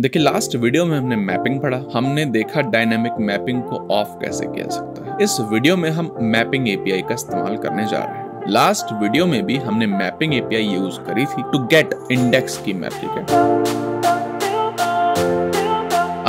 देखिए last video में हमने मैपिंग पढ़ा हमने देखा डायनेमिक मैपिंग को ऑफ कैसे किया सकता है इस वीडियो में हम मैपिंग एपीआई का इस्तेमाल करने जा रहे हैं लास्ट वीडियो में भी हमने मैपिंग एपीआई यूज करी थी टू गेट इंडेक्स की मैप ठीक है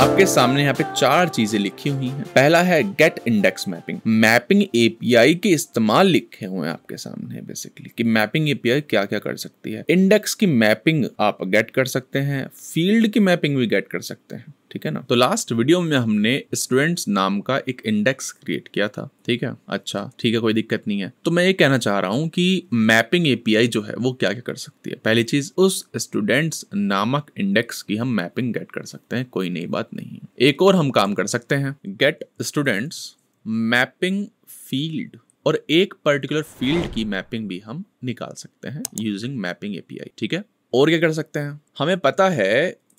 आपके सामने यहाँ पे चार चीजें लिखी हुई हैं पहला है get index mapping mapping API के इस्तेमाल लिखे हुए हैं आपके सामने बेसिकली कि मैपिंग एपीआई क्या क्या कर सकती है इंडेक्स की मैपिंग आप गेट कर सकते हैं फील्ड की मैपिंग भी गेट कर सकते हैं ठीक है ना तो लास्ट वीडियो में हमने स्टूडेंट्स नाम का एक इंडेक्स क्रिएट किया था ठीक है अच्छा ठीक है कोई दिक्कत नहीं है तो मैं ये कहना चाह रहा हूँ कि मैपिंग एपीआई जो है वो क्या क्या कर सकती है पहली चीज उस स्टूडेंट्स नामक इंडेक्स की हम मैपिंग गेट कर सकते हैं कोई नई बात नहीं एक और हम काम कर सकते हैं गेट स्टूडेंट्स मैपिंग फील्ड और एक पर्टिकुलर फील्ड की मैपिंग भी हम निकाल सकते हैं यूजिंग मैपिंग एपीआई ठीक है और क्या कर सकते हैं हमें पता है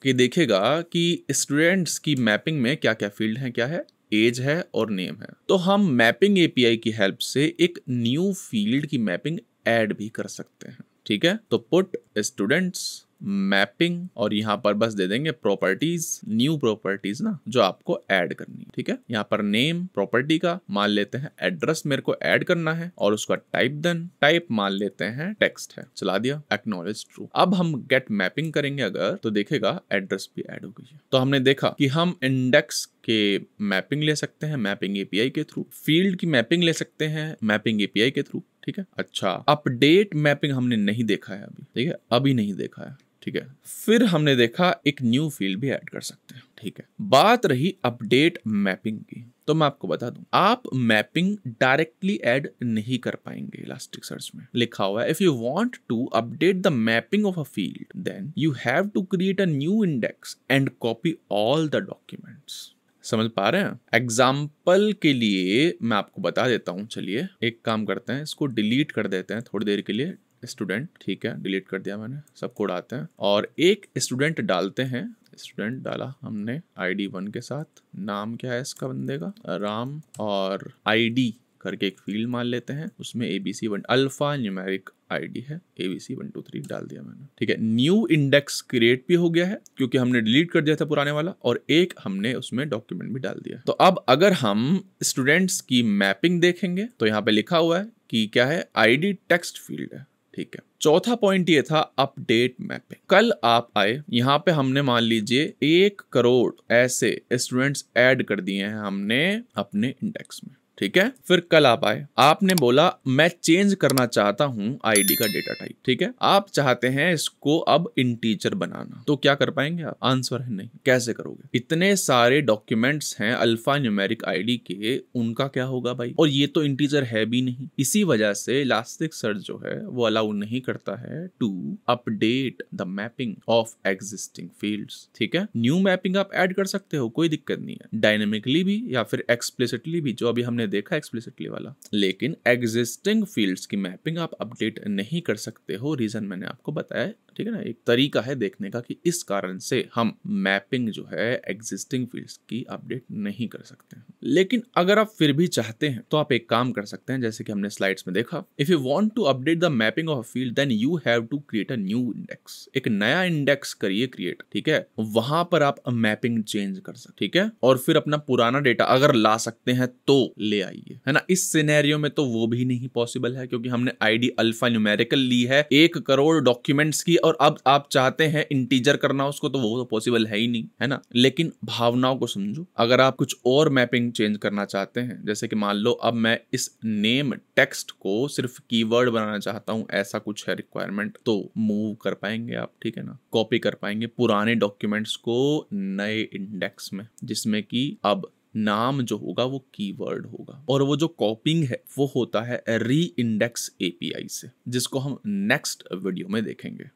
कि देखेगा कि स्टूडेंट्स की मैपिंग में क्या क्या फील्ड है क्या है एज है और नेम है तो हम मैपिंग एपीआई की हेल्प से एक न्यू फील्ड की मैपिंग ऐड भी कर सकते हैं ठीक है तो पुट स्टूडेंट्स मैपिंग और यहाँ पर बस दे देंगे प्रॉपर्टीज न्यू प्रॉपर्टीज ना जो आपको ऐड करनी ठीक है यहाँ पर नेम प्रॉपर्टी का मान लेते हैं एड्रेस मेरे को ऐड करना है और उसका टाइप देन टाइप मान लेते हैं टेक्स्ट है चला दिया एक्नोलेज ट्रू अब हम गेट मैपिंग करेंगे अगर तो देखेगा एड्रेस भी एड हो गई है तो हमने देखा कि हम इंडेक्स के मैपिंग ले सकते हैं मैपिंग एपीआई के थ्रू फील्ड की मैपिंग ले सकते हैं मैपिंग एपीआई के थ्रू ठीक है अच्छा अपडेट मैपिंग हमने नहीं देखा है अभी ठीक है अभी नहीं देखा है ठीक है फिर हमने देखा एक न्यू फील्ड भी ऐड कर सकते हैं ठीक है बात रही अपडेट मैपिंग की तो मैं आपको बता दूं आप मैपिंग डायरेक्टली ऐड नहीं कर पाएंगे इलास्टिक सर्च में लिखा हुआ है if you want to update the mapping of a field then you have to create a new index and copy all the documents समझ पा रहे हैं एग्जाम्पल के लिए मैं आपको बता देता हूँ चलिए एक काम करते हैं इसको डिलीट कर देते हैं थोड़ी देर के लिए स्टूडेंट ठीक है डिलीट कर दिया मैंने सब कोड आते हैं और एक स्टूडेंट डालते हैं स्टूडेंट डाला हमने आई डी वन के साथ नाम क्या है इसका बंदे का राम और डी करके एक फील्ड मान लेते हैं उसमें A B C one alpha numeric D है A B C one two three डाल दिया मैंने ठीक है न्यू इंडेक्स क्रिएट भी हो गया है क्योंकि हमने डिलीट कर दिया था पुराने वाला और एक हमने उसमें डॉक्यूमेंट भी डाल दिया तो अब अगर हम स्टूडेंट्स की मैपिंग देखेंगे तो यहाँ पे लिखा हुआ है कि क्या है आई डी टेक्स्ट फील्ड है ठीक है चौथा पॉइंट ये था अपडेट मैपिंग कल आप आए यहाँ पे हमने मान लीजिए एक करोड़ ऐसे स्टूडेंट्स ऐड कर दिए हैं हमने अपने इंडेक्स में ठीक है फिर कल आप आए आपने बोला मैं चेंज करना चाहता हूँ आईडी का डेटा टाइप ठीक है आप चाहते हैं इसको अब इंटीचर बनाना तो क्या कर पाएंगे आप आंसर है नहीं कैसे करोगे इतने सारे डॉक्यूमेंट्स हैं अल्फा न्यूमेरिक आईडी के उनका क्या होगा भाई और ये तो इंटीचर है भी नहीं इसी वजह से इलास्टिक सर्च जो है वो अलाउ नहीं करता है to update the mapping of existing field ठीक है न्यू मैपिंग आप एड कर सकते हो कोई दिक्कत नहीं है डायनेमिकली भी या फिर एक्सप्लिसिटली भी जो अभी हमने हमने देखा एक्सप्लिसिटली वाला लेकिन एग्जिस्टिंग फील्ड्स की मैपिंग आप अपडेट नहीं कर सकते हो रीज़न मैंने आपको बताया ठीक है ना एक तरीका है देखने का कि इस कारण से हम मैपिंग जो है एग्जिस्टिंग फील्ड्स की अपडेट नहीं कर सकते हैं लेकिन अगर आप फिर भी चाहते हैं तो आप एक काम कर सकते हैं जैसे कि हमने स्लाइड्स में देखा if you want to update the mapping of field then you have to create a new index एक नया इंडेक्स करिए क्रिएट ठीक है वहां पर आप मैपिंग चेंज कर सकते ठीक है और फिर अपना पुराना डेटा अगर ला सकते हैं तो ले ले आइए है ना इस सिनेरियो में तो वो भी नहीं पॉसिबल है क्योंकि हमने आईडी अल्फा न्यूमेरिकल ली है एक करोड़ डॉक्यूमेंट्स की और अब आप चाहते हैं इंटीजर करना उसको तो वो तो पॉसिबल है ही नहीं है ना लेकिन भावनाओं को समझो अगर आप कुछ और मैपिंग चेंज करना चाहते हैं जैसे कि मान लो अब मैं इस नेम टेक्स्ट को सिर्फ कीवर्ड बनाना चाहता हूँ ऐसा कुछ है रिक्वायरमेंट तो मूव कर पाएंगे आप ठीक है ना कॉपी कर पाएंगे पुराने डॉक्यूमेंट्स को नए इंडेक्स में जिसमें कि अब नाम जो होगा वो कीवर्ड होगा और वो जो कॉपिंग है वो होता है री इंडेक्स एपीआई से जिसको हम नेक्स्ट वीडियो में देखेंगे